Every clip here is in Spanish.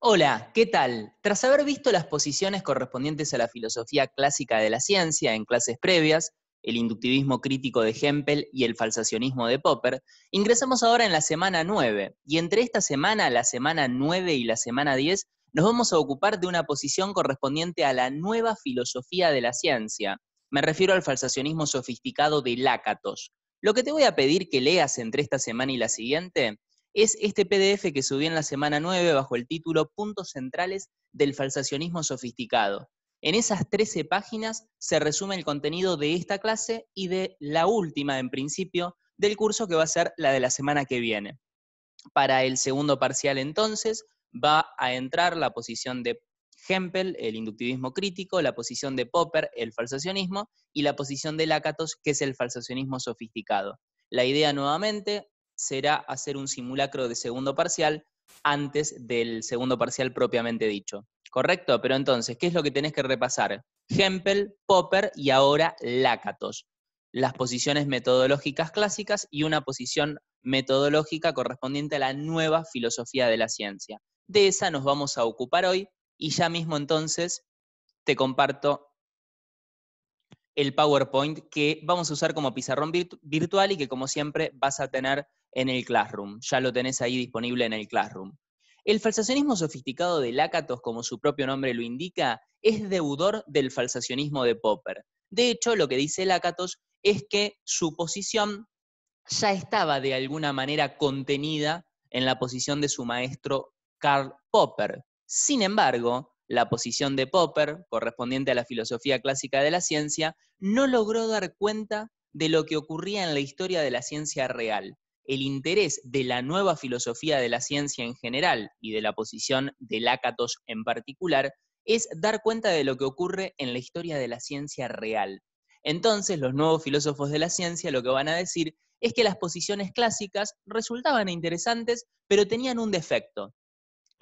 Hola, ¿qué tal? Tras haber visto las posiciones correspondientes a la filosofía clásica de la ciencia en clases previas, el inductivismo crítico de Hempel y el falsacionismo de Popper, ingresamos ahora en la semana 9, y entre esta semana, la semana 9 y la semana 10, nos vamos a ocupar de una posición correspondiente a la nueva filosofía de la ciencia. Me refiero al falsacionismo sofisticado de Lácatos. Lo que te voy a pedir que leas entre esta semana y la siguiente es este PDF que subí en la semana 9 bajo el título Puntos centrales del falsacionismo sofisticado. En esas 13 páginas se resume el contenido de esta clase y de la última, en principio, del curso que va a ser la de la semana que viene. Para el segundo parcial, entonces, va a entrar la posición de Hempel, el inductivismo crítico, la posición de Popper, el falsacionismo, y la posición de Lakatos, que es el falsacionismo sofisticado. La idea nuevamente será hacer un simulacro de segundo parcial antes del segundo parcial propiamente dicho. ¿Correcto? Pero entonces, ¿qué es lo que tenés que repasar? Hempel, Popper y ahora Lakatos. Las posiciones metodológicas clásicas y una posición metodológica correspondiente a la nueva filosofía de la ciencia. De esa nos vamos a ocupar hoy y ya mismo entonces te comparto el PowerPoint que vamos a usar como pizarrón virtual y que como siempre vas a tener en el Classroom. Ya lo tenés ahí disponible en el Classroom. El falsacionismo sofisticado de Lakatos, como su propio nombre lo indica, es deudor del falsacionismo de Popper. De hecho, lo que dice Lakatos es que su posición ya estaba de alguna manera contenida en la posición de su maestro Karl Popper. Sin embargo, la posición de Popper, correspondiente a la filosofía clásica de la ciencia, no logró dar cuenta de lo que ocurría en la historia de la ciencia real. El interés de la nueva filosofía de la ciencia en general y de la posición de Lakatos en particular es dar cuenta de lo que ocurre en la historia de la ciencia real. Entonces, los nuevos filósofos de la ciencia lo que van a decir es que las posiciones clásicas resultaban interesantes, pero tenían un defecto,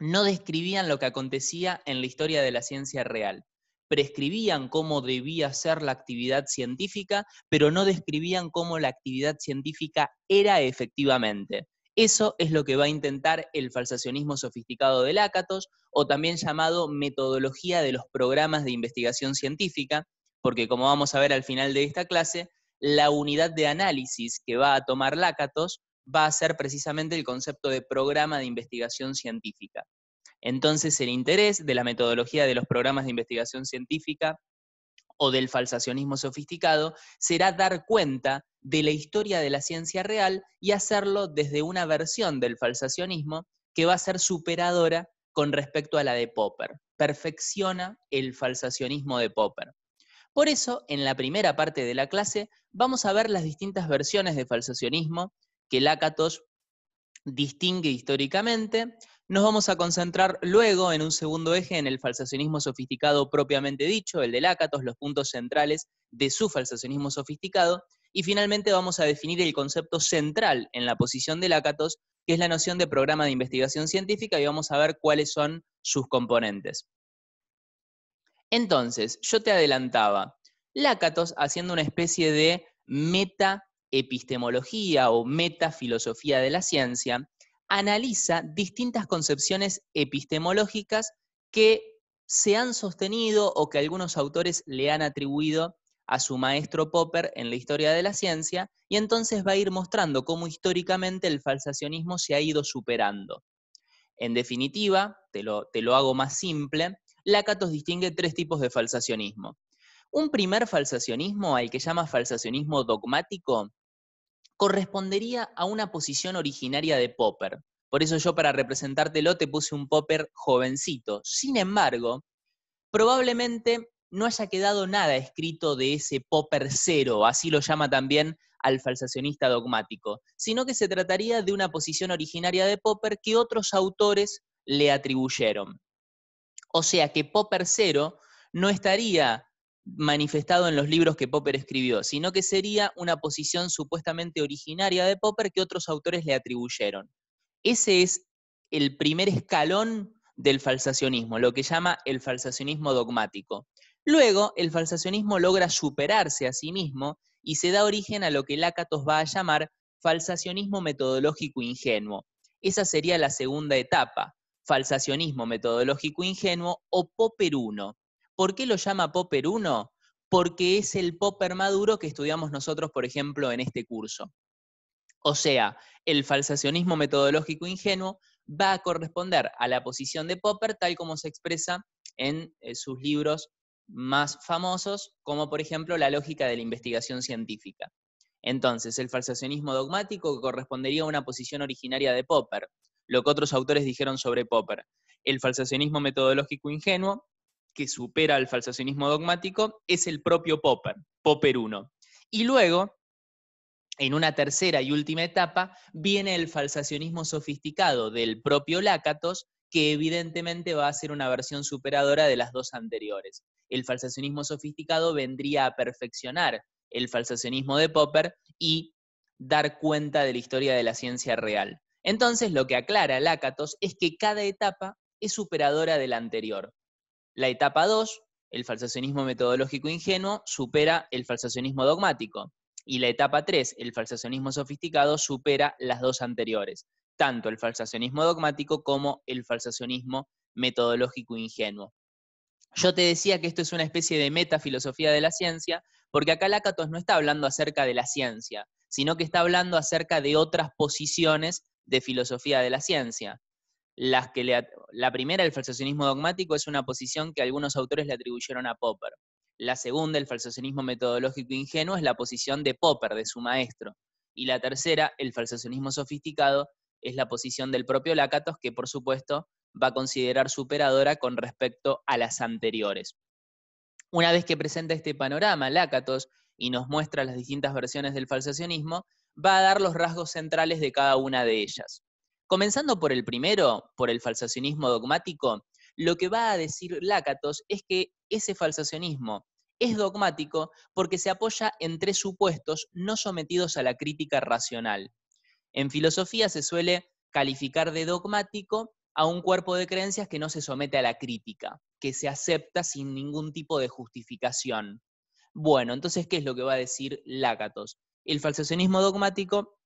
no describían lo que acontecía en la historia de la ciencia real. Prescribían cómo debía ser la actividad científica, pero no describían cómo la actividad científica era efectivamente. Eso es lo que va a intentar el falsacionismo sofisticado de Lácatos, o también llamado metodología de los programas de investigación científica, porque como vamos a ver al final de esta clase, la unidad de análisis que va a tomar Lácatos va a ser precisamente el concepto de programa de investigación científica. Entonces, el interés de la metodología de los programas de investigación científica o del falsacionismo sofisticado será dar cuenta de la historia de la ciencia real y hacerlo desde una versión del falsacionismo que va a ser superadora con respecto a la de Popper. Perfecciona el falsacionismo de Popper. Por eso, en la primera parte de la clase, vamos a ver las distintas versiones de falsacionismo que Lácatos distingue históricamente. Nos vamos a concentrar luego en un segundo eje en el falsacionismo sofisticado propiamente dicho, el de Lácatos, los puntos centrales de su falsacionismo sofisticado, y finalmente vamos a definir el concepto central en la posición de Lácatos, que es la noción de programa de investigación científica, y vamos a ver cuáles son sus componentes. Entonces, yo te adelantaba, Lácatos, haciendo una especie de meta epistemología o metafilosofía de la ciencia, analiza distintas concepciones epistemológicas que se han sostenido o que algunos autores le han atribuido a su maestro Popper en la historia de la ciencia, y entonces va a ir mostrando cómo históricamente el falsacionismo se ha ido superando. En definitiva, te lo, te lo hago más simple, Lakatos distingue tres tipos de falsacionismo. Un primer falsacionismo, al que llama falsacionismo dogmático, correspondería a una posición originaria de Popper. Por eso yo para representártelo te puse un Popper jovencito. Sin embargo, probablemente no haya quedado nada escrito de ese Popper cero, así lo llama también al falsacionista dogmático, sino que se trataría de una posición originaria de Popper que otros autores le atribuyeron. O sea que Popper cero no estaría manifestado en los libros que Popper escribió, sino que sería una posición supuestamente originaria de Popper que otros autores le atribuyeron. Ese es el primer escalón del falsacionismo, lo que llama el falsacionismo dogmático. Luego, el falsacionismo logra superarse a sí mismo y se da origen a lo que Lakatos va a llamar falsacionismo metodológico ingenuo. Esa sería la segunda etapa, falsacionismo metodológico ingenuo o Popper I. ¿Por qué lo llama popper 1? Porque es el popper maduro que estudiamos nosotros, por ejemplo, en este curso. O sea, el falsacionismo metodológico ingenuo va a corresponder a la posición de Popper tal como se expresa en eh, sus libros más famosos, como por ejemplo La lógica de la investigación científica. Entonces, el falsacionismo dogmático correspondería a una posición originaria de Popper, lo que otros autores dijeron sobre Popper. El falsacionismo metodológico ingenuo que supera al falsacionismo dogmático es el propio Popper, Popper 1. Y luego, en una tercera y última etapa, viene el falsacionismo sofisticado del propio Lácatos, que evidentemente va a ser una versión superadora de las dos anteriores. El falsacionismo sofisticado vendría a perfeccionar el falsacionismo de Popper y dar cuenta de la historia de la ciencia real. Entonces, lo que aclara Lácatos es que cada etapa es superadora de la anterior. La etapa 2, el falsacionismo metodológico ingenuo, supera el falsacionismo dogmático. Y la etapa 3, el falsacionismo sofisticado, supera las dos anteriores, tanto el falsacionismo dogmático como el falsacionismo metodológico ingenuo. Yo te decía que esto es una especie de metafilosofía de la ciencia, porque acá Lakatos no está hablando acerca de la ciencia, sino que está hablando acerca de otras posiciones de filosofía de la ciencia la primera, el falsacionismo dogmático, es una posición que algunos autores le atribuyeron a Popper. La segunda, el falsacionismo metodológico ingenuo, es la posición de Popper, de su maestro. Y la tercera, el falsacionismo sofisticado, es la posición del propio Lakatos, que por supuesto va a considerar superadora con respecto a las anteriores. Una vez que presenta este panorama, Lakatos, y nos muestra las distintas versiones del falsacionismo, va a dar los rasgos centrales de cada una de ellas. Comenzando por el primero, por el falsacionismo dogmático, lo que va a decir Lácatos es que ese falsacionismo es dogmático porque se apoya en tres supuestos no sometidos a la crítica racional. En filosofía se suele calificar de dogmático a un cuerpo de creencias que no se somete a la crítica, que se acepta sin ningún tipo de justificación. Bueno, entonces, ¿qué es lo que va a decir Lácatos? El falsacionismo dogmático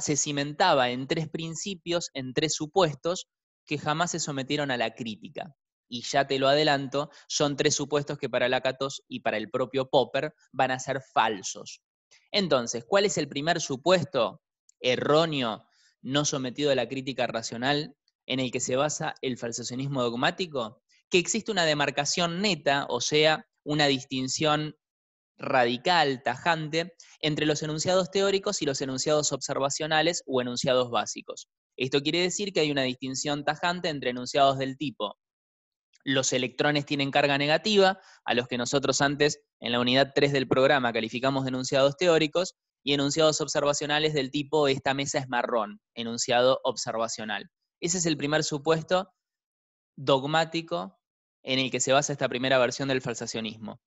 se cimentaba en tres principios, en tres supuestos, que jamás se sometieron a la crítica. Y ya te lo adelanto, son tres supuestos que para Lakatos y para el propio Popper van a ser falsos. Entonces, ¿cuál es el primer supuesto erróneo, no sometido a la crítica racional, en el que se basa el falsacionismo dogmático? Que existe una demarcación neta, o sea, una distinción radical, tajante, entre los enunciados teóricos y los enunciados observacionales o enunciados básicos. Esto quiere decir que hay una distinción tajante entre enunciados del tipo los electrones tienen carga negativa, a los que nosotros antes en la unidad 3 del programa calificamos de enunciados teóricos, y enunciados observacionales del tipo esta mesa es marrón, enunciado observacional. Ese es el primer supuesto dogmático en el que se basa esta primera versión del falsacionismo.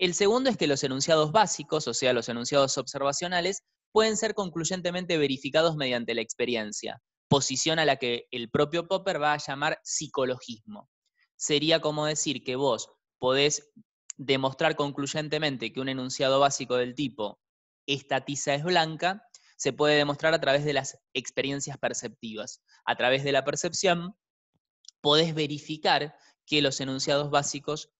El segundo es que los enunciados básicos, o sea, los enunciados observacionales, pueden ser concluyentemente verificados mediante la experiencia, posición a la que el propio Popper va a llamar psicologismo. Sería como decir que vos podés demostrar concluyentemente que un enunciado básico del tipo esta tiza es blanca, se puede demostrar a través de las experiencias perceptivas. A través de la percepción podés verificar que los enunciados básicos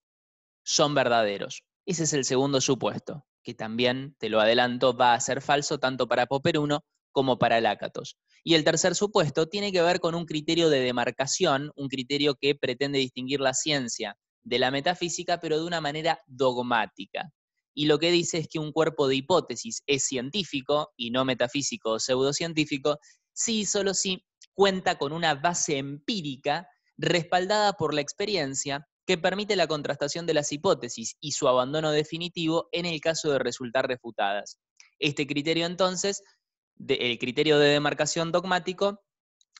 son verdaderos. Ese es el segundo supuesto, que también, te lo adelanto, va a ser falso tanto para Popper 1 como para Lakatos. Y el tercer supuesto tiene que ver con un criterio de demarcación, un criterio que pretende distinguir la ciencia de la metafísica, pero de una manera dogmática. Y lo que dice es que un cuerpo de hipótesis es científico y no metafísico o pseudocientífico, sí y solo si cuenta con una base empírica respaldada por la experiencia que permite la contrastación de las hipótesis y su abandono definitivo en el caso de resultar refutadas. Este criterio entonces, el criterio de demarcación dogmático,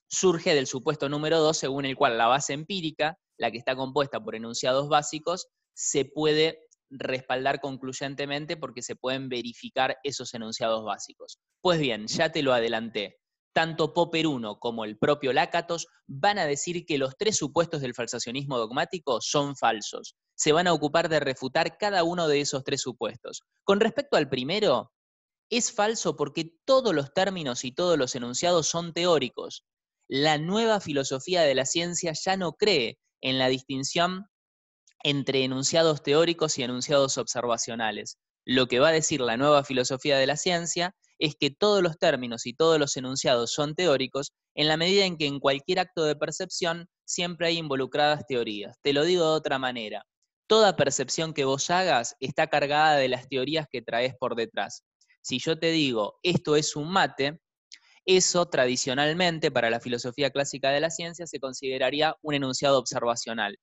surge del supuesto número 2 según el cual la base empírica, la que está compuesta por enunciados básicos, se puede respaldar concluyentemente porque se pueden verificar esos enunciados básicos. Pues bien, ya te lo adelanté. Tanto Popper 1 como el propio Lácatos van a decir que los tres supuestos del falsacionismo dogmático son falsos. Se van a ocupar de refutar cada uno de esos tres supuestos. Con respecto al primero, es falso porque todos los términos y todos los enunciados son teóricos. La nueva filosofía de la ciencia ya no cree en la distinción entre enunciados teóricos y enunciados observacionales lo que va a decir la nueva filosofía de la ciencia es que todos los términos y todos los enunciados son teóricos en la medida en que en cualquier acto de percepción siempre hay involucradas teorías. Te lo digo de otra manera. Toda percepción que vos hagas está cargada de las teorías que traes por detrás. Si yo te digo, esto es un mate, eso tradicionalmente para la filosofía clásica de la ciencia se consideraría un enunciado observacional.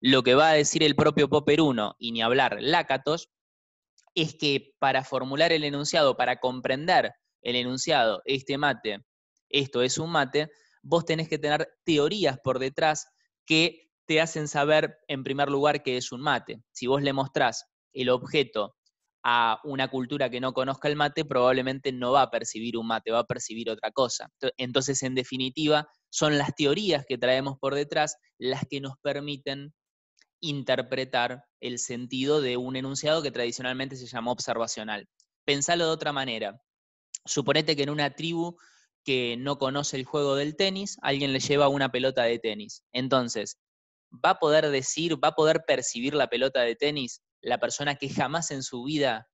Lo que va a decir el propio Popper uno y ni hablar Lakatos, es que para formular el enunciado, para comprender el enunciado, este mate, esto es un mate, vos tenés que tener teorías por detrás que te hacen saber, en primer lugar, que es un mate. Si vos le mostrás el objeto a una cultura que no conozca el mate, probablemente no va a percibir un mate, va a percibir otra cosa. Entonces, en definitiva, son las teorías que traemos por detrás las que nos permiten interpretar el sentido de un enunciado que tradicionalmente se llama observacional. Pensalo de otra manera. Suponete que en una tribu que no conoce el juego del tenis, alguien le lleva una pelota de tenis. Entonces, ¿va a poder decir, va a poder percibir la pelota de tenis la persona que jamás en su vida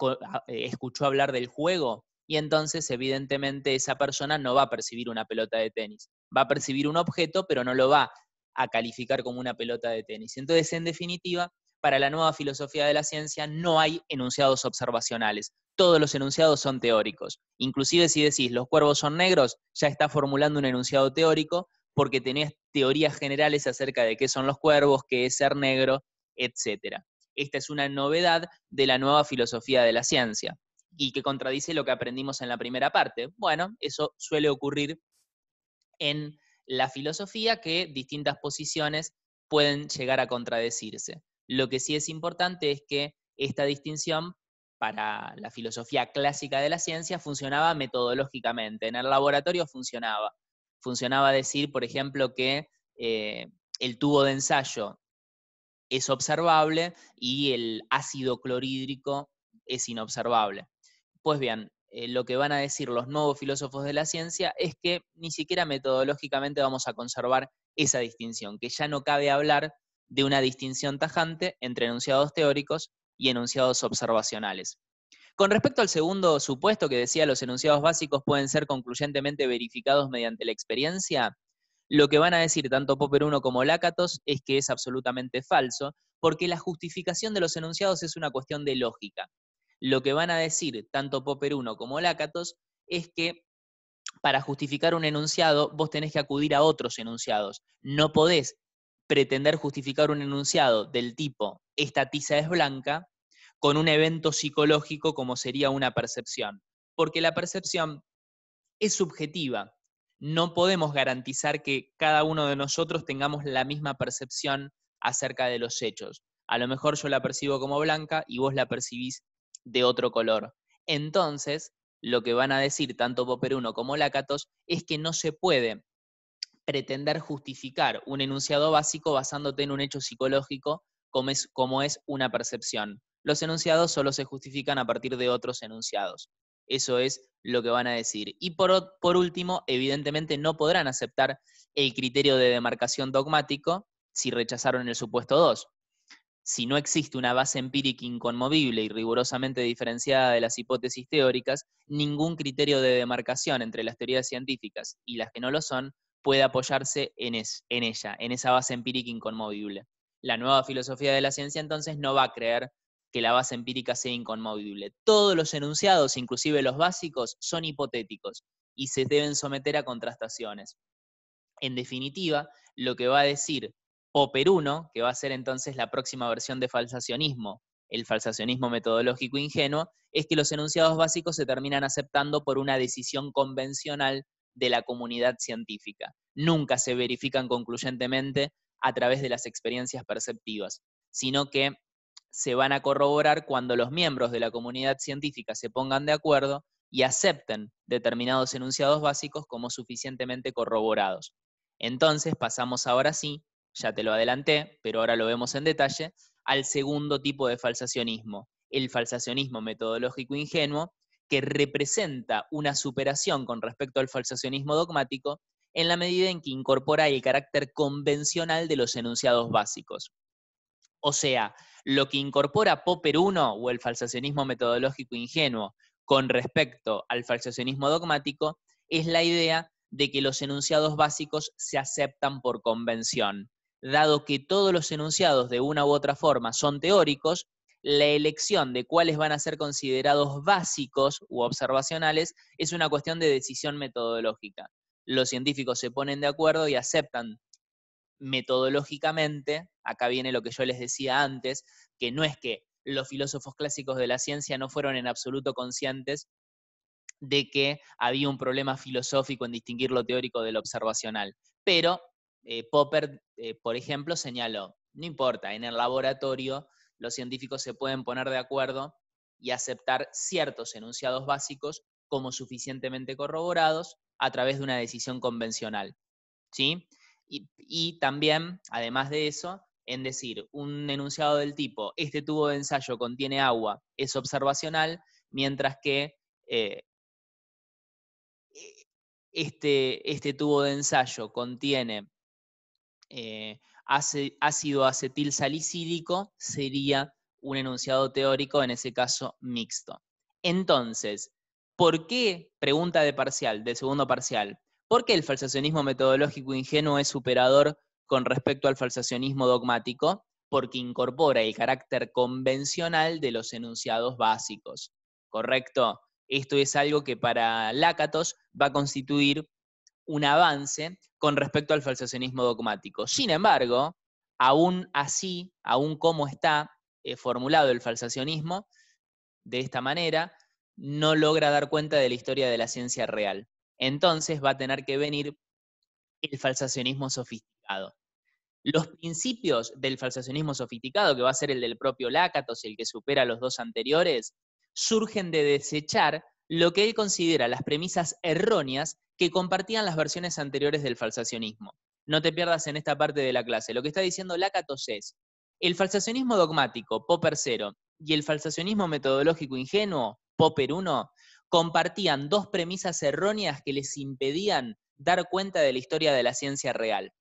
ah, eh, escuchó hablar del juego? Y entonces, evidentemente, esa persona no va a percibir una pelota de tenis. Va a percibir un objeto, pero no lo va a calificar como una pelota de tenis. Entonces, en definitiva, para la nueva filosofía de la ciencia no hay enunciados observacionales. Todos los enunciados son teóricos. Inclusive si decís los cuervos son negros, ya está formulando un enunciado teórico porque tenés teorías generales acerca de qué son los cuervos, qué es ser negro, etc. Esta es una novedad de la nueva filosofía de la ciencia y que contradice lo que aprendimos en la primera parte. Bueno, eso suele ocurrir en la filosofía que distintas posiciones pueden llegar a contradecirse. Lo que sí es importante es que esta distinción para la filosofía clásica de la ciencia funcionaba metodológicamente, en el laboratorio funcionaba. Funcionaba decir, por ejemplo, que eh, el tubo de ensayo es observable y el ácido clorhídrico es inobservable. Pues bien, eh, lo que van a decir los nuevos filósofos de la ciencia es que ni siquiera metodológicamente vamos a conservar esa distinción, que ya no cabe hablar de una distinción tajante entre enunciados teóricos y enunciados observacionales. Con respecto al segundo supuesto que decía los enunciados básicos pueden ser concluyentemente verificados mediante la experiencia, lo que van a decir tanto Popper 1 como Lácatos es que es absolutamente falso, porque la justificación de los enunciados es una cuestión de lógica lo que van a decir tanto Popper 1 como Lácatos es que para justificar un enunciado vos tenés que acudir a otros enunciados. No podés pretender justificar un enunciado del tipo esta tiza es blanca con un evento psicológico como sería una percepción, porque la percepción es subjetiva. No podemos garantizar que cada uno de nosotros tengamos la misma percepción acerca de los hechos. A lo mejor yo la percibo como blanca y vos la percibís de otro color. Entonces, lo que van a decir tanto Popper 1 como Lakatos es que no se puede pretender justificar un enunciado básico basándote en un hecho psicológico como es, como es una percepción. Los enunciados solo se justifican a partir de otros enunciados. Eso es lo que van a decir. Y por, por último, evidentemente no podrán aceptar el criterio de demarcación dogmático si rechazaron el supuesto 2 si no existe una base empírica inconmovible y rigurosamente diferenciada de las hipótesis teóricas, ningún criterio de demarcación entre las teorías científicas y las que no lo son puede apoyarse en, ella, en esa base empírica inconmovible. La nueva filosofía de la ciencia entonces no va a creer que la base empírica sea inconmovible. Todos los enunciados, inclusive los básicos, son hipotéticos y se deben someter a contrastaciones. En definitiva, lo que va a decir o Peruno, que va a ser entonces la próxima versión de falsacionismo, el falsacionismo metodológico ingenuo, es que los enunciados básicos se terminan aceptando por una decisión convencional de la comunidad científica. Nunca se verifican concluyentemente a través de las experiencias perceptivas, sino que se van a corroborar cuando los miembros de la comunidad científica se pongan de acuerdo y acepten determinados enunciados básicos como suficientemente corroborados. Entonces pasamos ahora sí ya te lo adelanté, pero ahora lo vemos en detalle, al segundo tipo de falsacionismo, el falsacionismo metodológico ingenuo, que representa una superación con respecto al falsacionismo dogmático en la medida en que incorpora el carácter convencional de los enunciados básicos. O sea, lo que incorpora Popper 1 o el falsacionismo metodológico ingenuo con respecto al falsacionismo dogmático es la idea de que los enunciados básicos se aceptan por convención dado que todos los enunciados de una u otra forma son teóricos, la elección de cuáles van a ser considerados básicos u observacionales es una cuestión de decisión metodológica. Los científicos se ponen de acuerdo y aceptan metodológicamente, acá viene lo que yo les decía antes, que no es que los filósofos clásicos de la ciencia no fueron en absoluto conscientes de que había un problema filosófico en distinguir lo teórico lo observacional, pero eh, Popper, eh, por ejemplo, señaló, no importa, en el laboratorio los científicos se pueden poner de acuerdo y aceptar ciertos enunciados básicos como suficientemente corroborados a través de una decisión convencional. ¿sí? Y, también, además de eso, en decir un enunciado del tipo, este tubo de ensayo contiene agua, es observacional, mientras que eh, e, este, este tubo de ensayo contiene eh, ácido acetil salicídico sería un enunciado teórico, en ese caso mixto. Entonces, ¿por qué, pregunta de parcial, de segundo parcial, por qué el falsacionismo metodológico ingenuo es superador con respecto al falsacionismo dogmático? Porque incorpora el carácter convencional de los enunciados básicos. ¿Correcto? Esto es algo que para Lácatos va a constituir un avance con respecto al falsacionismo dogmático. Sin embargo, aún así, aún como está eh, formulado el falsacionismo, de esta manera, no logra dar cuenta de la historia de la ciencia real. Entonces va a tener que venir el falsacionismo sofisticado. Los principios del falsacionismo sofisticado, que va a ser el del propio Lácatos y el que supera los dos anteriores, surgen de desechar lo que él considera las premisas erróneas que compartían las versiones anteriores del falsacionismo. No te pierdas en esta parte de la clase. Lo que está diciendo Lakatos es, el falsacionismo dogmático, Popper 0, y el falsacionismo metodológico ingenuo, Popper 1, compartían dos premisas erróneas que les impedían dar cuenta de la historia de la ciencia real.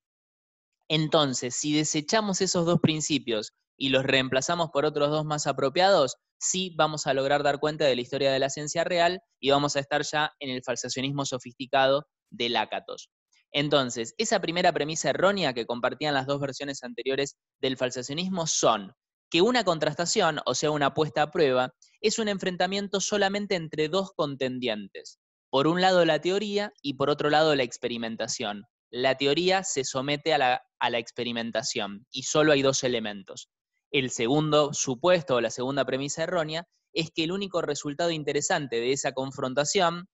Entonces, si desechamos esos dos principios y los reemplazamos por otros dos más apropiados, sí vamos a lograr dar cuenta de la historia de la ciencia real y vamos a estar ya en el falsacionismo sofisticado de Lácatos. Entonces, esa primera premisa errónea que compartían las dos versiones anteriores del falsacionismo son que una contrastación, o sea, una puesta a prueba, es un enfrentamiento solamente entre dos contendientes. Por un lado la teoría y por otro lado la experimentación. La teoría se somete a la, a la experimentación y solo hay dos elementos, el segundo supuesto o la segunda premisa errónea es que el único resultado interesante de esa confrontación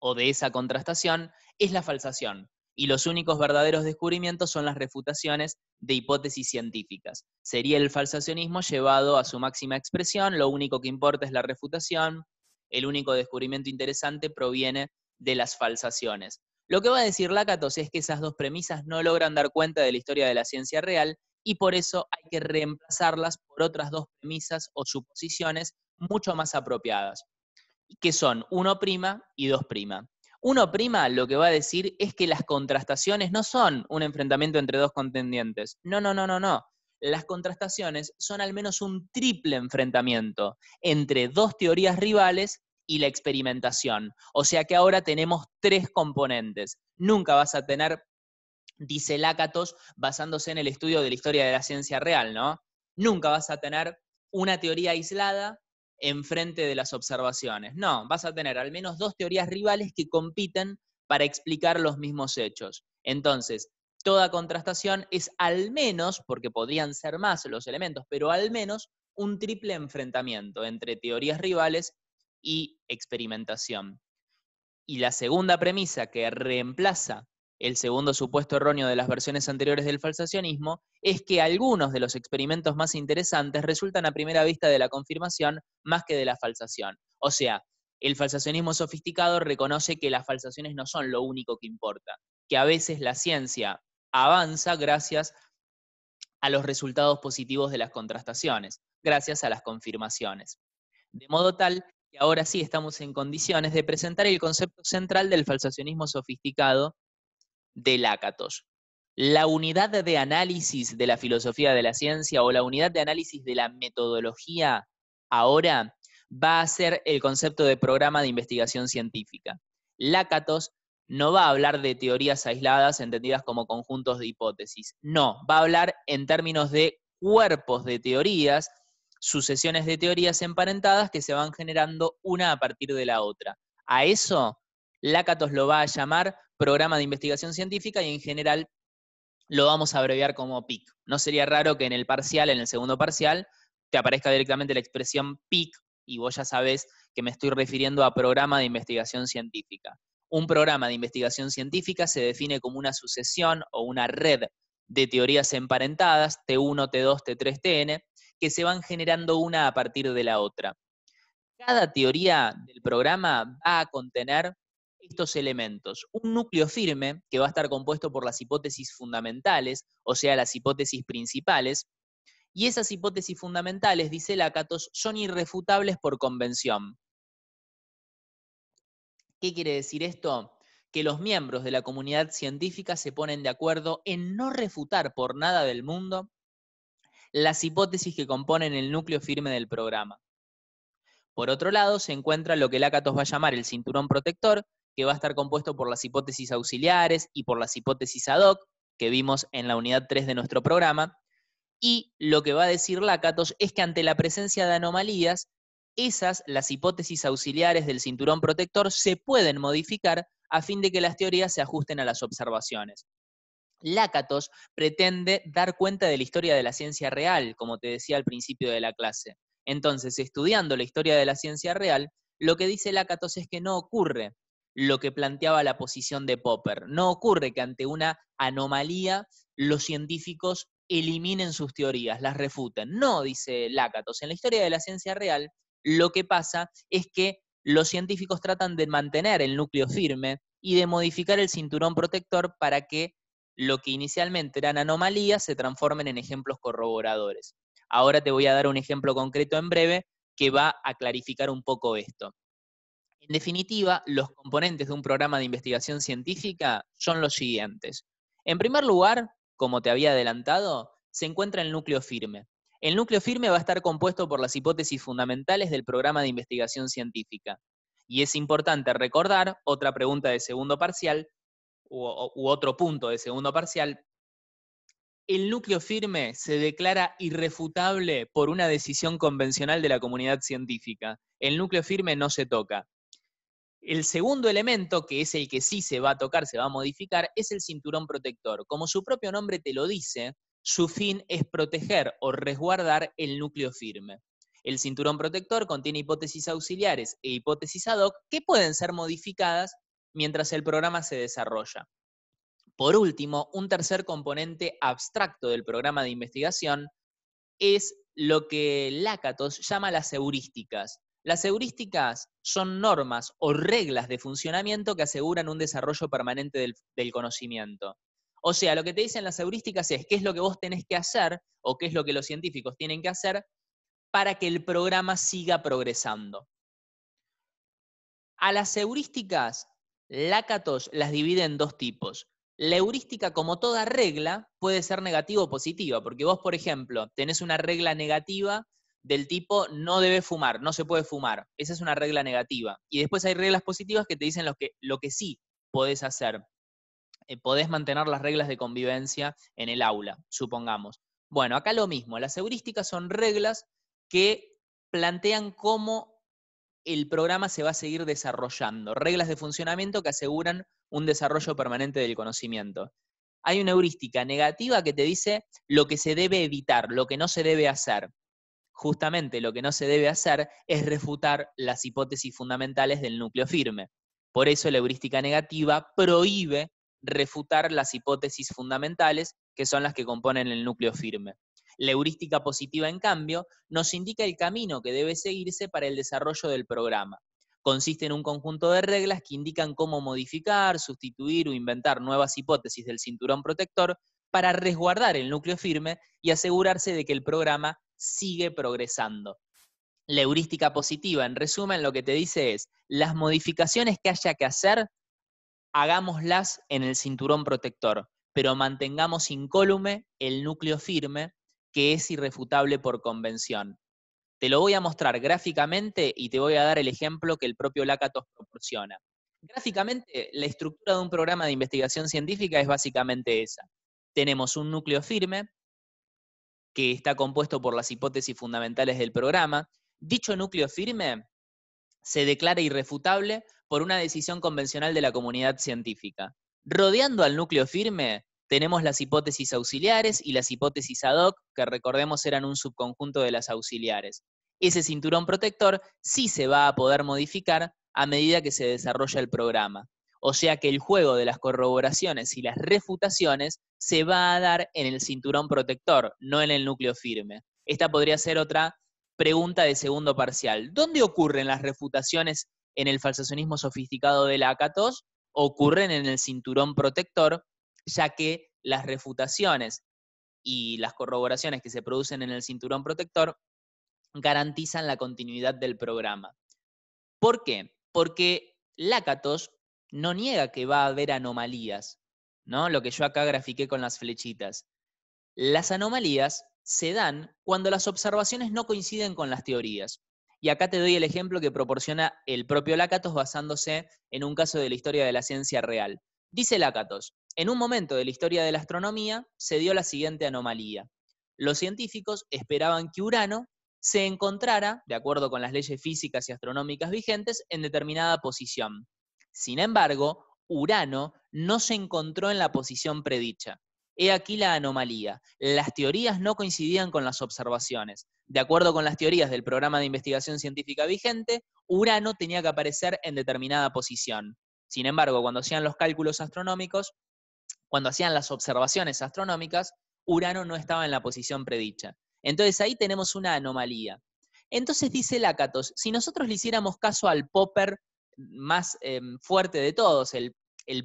o de esa contrastación es la falsación, y los únicos verdaderos descubrimientos son las refutaciones de hipótesis científicas. Sería el falsacionismo llevado a su máxima expresión, lo único que importa es la refutación, el único descubrimiento interesante proviene de las falsaciones. Lo que va a decir Lakatos es que esas dos premisas no logran dar cuenta de la historia de la ciencia real y por eso hay que reemplazarlas por otras dos premisas o suposiciones mucho más apropiadas, que son 1' y 2'. 1' lo que va a decir es que las contrastaciones no son un enfrentamiento entre dos contendientes. No, no, no, no, no. Las contrastaciones son al menos un triple enfrentamiento entre dos teorías rivales y la experimentación. O sea que ahora tenemos tres componentes. Nunca vas a tener dice Lácatos, basándose en el estudio de la historia de la ciencia real, ¿no? Nunca vas a tener una teoría aislada enfrente de las observaciones. No, vas a tener al menos dos teorías rivales que compiten para explicar los mismos hechos. Entonces, toda contrastación es al menos, porque podrían ser más los elementos, pero al menos un triple enfrentamiento entre teorías rivales y experimentación. Y la segunda premisa que reemplaza el segundo supuesto erróneo de las versiones anteriores del falsacionismo es que algunos de los experimentos más interesantes resultan a primera vista de la confirmación más que de la falsación. O sea, el falsacionismo sofisticado reconoce que las falsaciones no son lo único que importa, que a veces la ciencia avanza gracias a los resultados positivos de las contrastaciones, gracias a las confirmaciones. De modo tal que ahora sí estamos en condiciones de presentar el concepto central del falsacionismo sofisticado de La unidad de análisis de la filosofía de la ciencia o la unidad de análisis de la metodología ahora va a ser el concepto de programa de investigación científica. Lácatos no va a hablar de teorías aisladas entendidas como conjuntos de hipótesis. No, va a hablar en términos de cuerpos de teorías, sucesiones de teorías emparentadas que se van generando una a partir de la otra. A eso LACATOS lo va a llamar programa de investigación científica y en general lo vamos a abreviar como PIC. No sería raro que en el parcial, en el segundo parcial, te aparezca directamente la expresión PIC y vos ya sabés que me estoy refiriendo a programa de investigación científica. Un programa de investigación científica se define como una sucesión o una red de teorías emparentadas, T1, T2, T3, TN, que se van generando una a partir de la otra. Cada teoría del programa va a contener estos elementos. Un núcleo firme, que va a estar compuesto por las hipótesis fundamentales, o sea, las hipótesis principales, y esas hipótesis fundamentales, dice Lácatos, son irrefutables por convención. ¿Qué quiere decir esto? Que los miembros de la comunidad científica se ponen de acuerdo en no refutar por nada del mundo las hipótesis que componen el núcleo firme del programa. Por otro lado, se encuentra lo que Lácatos va a llamar el cinturón protector, que va a estar compuesto por las hipótesis auxiliares y por las hipótesis ad hoc que vimos en la unidad 3 de nuestro programa. Y lo que va a decir Lakatos es que ante la presencia de anomalías, esas, las hipótesis auxiliares del cinturón protector, se pueden modificar a fin de que las teorías se ajusten a las observaciones. Lakatos pretende dar cuenta de la historia de la ciencia real, como te decía al principio de la clase. Entonces, estudiando la historia de la ciencia real, lo que dice Lakatos es que no ocurre lo que planteaba la posición de Popper. No ocurre que ante una anomalía los científicos eliminen sus teorías, las refuten. No, dice Lakatos, en la historia de la ciencia real lo que pasa es que los científicos tratan de mantener el núcleo firme y de modificar el cinturón protector para que lo que inicialmente eran anomalías se transformen en ejemplos corroboradores. Ahora te voy a dar un ejemplo concreto en breve que va a clarificar un poco esto. En definitiva, los componentes de un programa de investigación científica son los siguientes. En primer lugar, como te había adelantado, se encuentra el núcleo firme. El núcleo firme va a estar compuesto por las hipótesis fundamentales del programa de investigación científica. Y es importante recordar otra pregunta de segundo parcial, u, otro punto de segundo parcial, el núcleo firme se declara irrefutable por una decisión convencional de la comunidad científica. El núcleo firme no se toca. El segundo elemento, que es el que sí se va a tocar, se va a modificar, es el cinturón protector. Como su propio nombre te lo dice, su fin es proteger o resguardar el núcleo firme. El cinturón protector contiene hipótesis auxiliares e hipótesis ad hoc que pueden ser modificadas mientras el programa se desarrolla. Por último, un tercer componente abstracto del programa de investigación es lo que Lakatos llama las heurísticas, las heurísticas son normas o reglas de funcionamiento que aseguran un desarrollo permanente del, conocimiento. O sea, lo que te dicen las heurísticas es qué es lo que vos tenés que hacer o qué es lo que los científicos tienen que hacer para que el programa siga progresando. A las heurísticas, Lakatos las divide en dos tipos. La heurística, como toda regla, puede ser negativa o positiva, porque vos, por ejemplo, tenés una regla negativa del tipo no debe fumar, no se puede fumar. Esa es una regla negativa. Y después hay reglas positivas que te dicen lo que, lo que sí podés hacer. Eh, podés mantener las reglas de convivencia en el aula, supongamos. Bueno, acá lo mismo, las heurísticas son reglas que plantean cómo el programa se va a seguir desarrollando, reglas de funcionamiento que aseguran un desarrollo permanente del conocimiento. Hay una heurística negativa que te dice lo que se debe evitar, lo que no se debe hacer justamente lo que no se debe hacer es refutar las hipótesis fundamentales del núcleo firme. Por eso la heurística negativa prohíbe refutar las hipótesis fundamentales que son las que componen el núcleo firme. La heurística positiva, en cambio, nos indica el camino que debe seguirse para el desarrollo del programa. Consiste en un conjunto de reglas que indican cómo modificar, sustituir o inventar nuevas hipótesis del cinturón protector para resguardar el núcleo firme y asegurarse de que el programa sigue progresando. La heurística positiva, en resumen, lo que te dice es, las modificaciones que haya que hacer, hagámoslas en el cinturón protector, pero mantengamos incólume el núcleo firme que es irrefutable por convención. Te lo voy a mostrar gráficamente y te voy a dar el ejemplo que el propio Lacatos proporciona. Gráficamente, la estructura de un programa de investigación científica es básicamente esa. Tenemos un núcleo firme que está compuesto por las hipótesis fundamentales del programa, dicho núcleo firme se declara irrefutable por una decisión convencional de la comunidad científica. Rodeando al núcleo firme, tenemos las hipótesis auxiliares y las hipótesis ad hoc, que recordemos eran un subconjunto de las auxiliares. Ese cinturón protector sí se va a poder modificar a medida que se desarrolla el programa. O sea que el juego de las corroboraciones y las refutaciones se va a dar en el cinturón protector, no en el núcleo firme. Esta podría ser otra pregunta de segundo parcial. ¿Dónde ocurren las refutaciones en el falsacionismo sofisticado del ACATOS? Ocurren en el cinturón protector, ya que las refutaciones y las corroboraciones que se producen en el cinturón protector garantizan la continuidad del programa. ¿Por qué? Porque Lakatos no niega que va a haber anomalías, ¿no? Lo que yo acá grafiqué con las flechitas. Las anomalías se dan cuando las observaciones no coinciden con las teorías. Y acá te doy el ejemplo que proporciona el propio Lakatos basándose en un caso de la historia de la ciencia real. Dice Lakatos, en un momento de la historia de la astronomía se dio la siguiente anomalía. Los científicos esperaban que Urano se encontrara, de acuerdo con las leyes físicas y astronómicas vigentes, en determinada posición. Sin embargo, Urano no se encontró en la posición predicha. He aquí la anomalía. Las teorías no coincidían con las observaciones. De acuerdo con las teorías del programa de investigación científica vigente, Urano tenía que aparecer en determinada posición. Sin embargo, cuando hacían los cálculos astronómicos, cuando hacían las observaciones astronómicas, Urano no estaba en la posición predicha. Entonces ahí tenemos una anomalía. Entonces dice Lácatos, si nosotros le hiciéramos caso al Popper más em, fuerte de todos, el,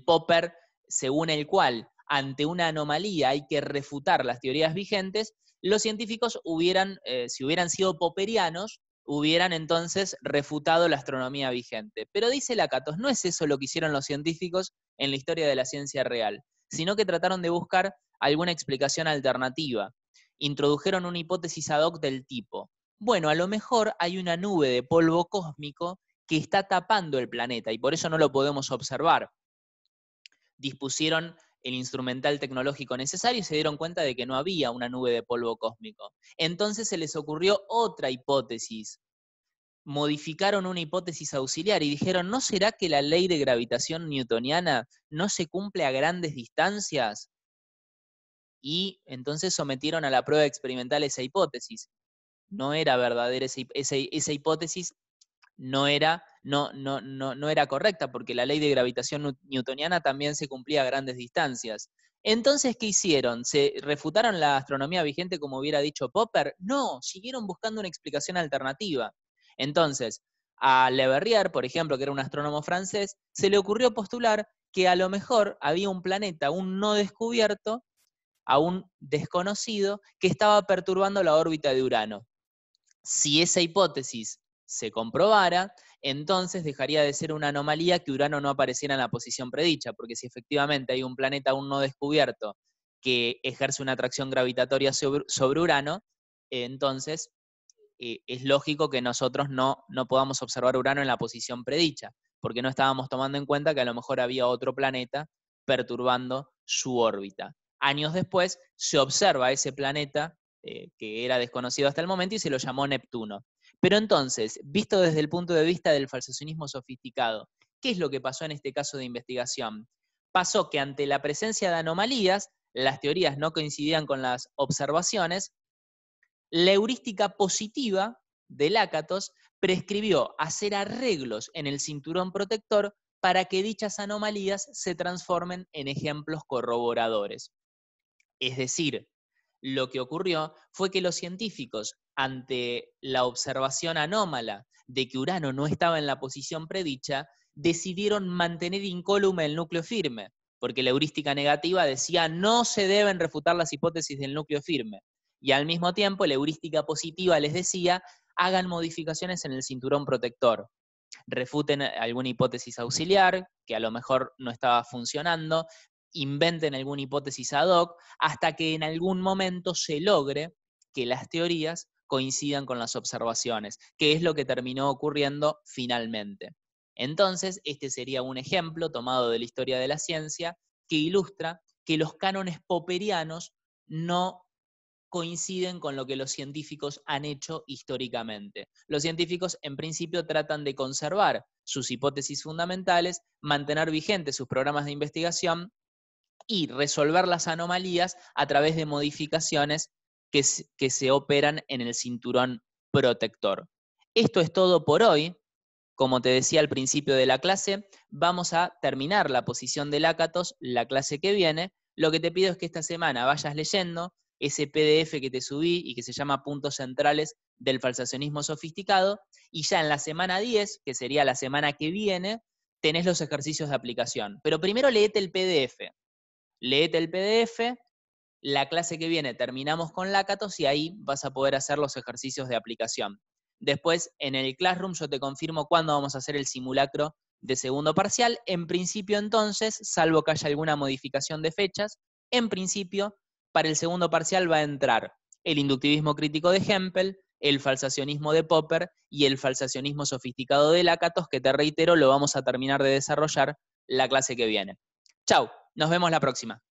popper según el cual ante una anomalía hay que refutar las teorías vigentes, los científicos hubieran, eh, si hubieran sido popperianos, hubieran entonces refutado la astronomía vigente. Pero dice Lakatos, no es eso lo que hicieron los científicos en la historia de la ciencia real, sino que trataron de buscar alguna explicación alternativa. Introdujeron una hipótesis ad hoc del tipo, bueno, a lo mejor hay una nube de polvo cósmico que está tapando el planeta y por eso no lo podemos observar. Dispusieron el instrumental tecnológico necesario y se dieron cuenta de que no había una nube de polvo cósmico. Entonces se les ocurrió otra hipótesis. Modificaron una hipótesis auxiliar y dijeron, ¿no será que la ley de gravitación newtoniana no se cumple a grandes distancias? Y entonces sometieron a la prueba experimental esa hipótesis. No era verdadera esa, hipótesis, no era, no, no, no, era correcta, porque la ley de gravitación newtoniana también se cumplía a grandes distancias. Entonces, ¿qué hicieron? ¿Se refutaron la astronomía vigente como hubiera dicho Popper? No, siguieron buscando una explicación alternativa. Entonces, a Le Verrier, por ejemplo, que era un astrónomo francés, se le ocurrió postular que a lo mejor había un planeta aún no descubierto, aún desconocido, que estaba perturbando la órbita de Urano. Si esa hipótesis se comprobara, entonces dejaría de ser una anomalía que Urano no apareciera en la posición predicha, porque si efectivamente hay un planeta aún no descubierto que ejerce una atracción gravitatoria sobre, Urano, entonces eh, es lógico que nosotros no, no podamos observar Urano en la posición predicha, porque no estábamos tomando en cuenta que a lo mejor había otro planeta perturbando su órbita. Años después se observa ese planeta eh, que era desconocido hasta el momento y se lo llamó Neptuno. Pero entonces, visto desde el punto de vista del falsacionismo sofisticado, ¿qué es lo que pasó en este caso de investigación? Pasó que ante la presencia de anomalías, las teorías no coincidían con las observaciones, la heurística positiva de Lácatos prescribió hacer arreglos en el cinturón protector para que dichas anomalías se transformen en ejemplos corroboradores. Es decir, lo que ocurrió fue que los científicos ante la observación anómala de que Urano no estaba en la posición predicha, decidieron mantener incólume el núcleo firme, porque la heurística negativa decía no se deben refutar las hipótesis del núcleo firme. Y al mismo tiempo, la heurística positiva les decía hagan modificaciones en el cinturón protector, refuten alguna hipótesis auxiliar que a lo mejor no estaba funcionando, inventen alguna hipótesis ad hoc, hasta que en algún momento se logre que las teorías coincidan con las observaciones, que es lo que terminó ocurriendo finalmente. Entonces, este sería un ejemplo tomado de la historia de la ciencia que ilustra que los cánones popperianos no coinciden con lo que los científicos han hecho históricamente. Los científicos, en principio, tratan de conservar sus hipótesis fundamentales, mantener vigentes sus programas de investigación y resolver las anomalías a través de modificaciones que, se operan en el cinturón protector. Esto es todo por hoy. Como te decía al principio de la clase, vamos a terminar la posición de Lácatos. la clase que viene. Lo que te pido es que esta semana vayas leyendo ese PDF que te subí y que se llama Puntos Centrales del Falsacionismo Sofisticado. Y ya en la semana 10, que sería la semana que viene, tenés los ejercicios de aplicación. Pero primero leete el PDF. Leete el PDF, la clase que viene terminamos con Lakatos y ahí vas a poder hacer los ejercicios de aplicación. Después, en el Classroom, yo te confirmo cuándo vamos a hacer el simulacro de segundo parcial. En principio, entonces, salvo que haya alguna modificación de fechas, en principio, para el segundo parcial va a entrar el inductivismo crítico de Hempel, el falsacionismo de Popper y el falsacionismo sofisticado de Lakatos, que te reitero, lo vamos a terminar de desarrollar la clase que viene. Chao, nos vemos la próxima.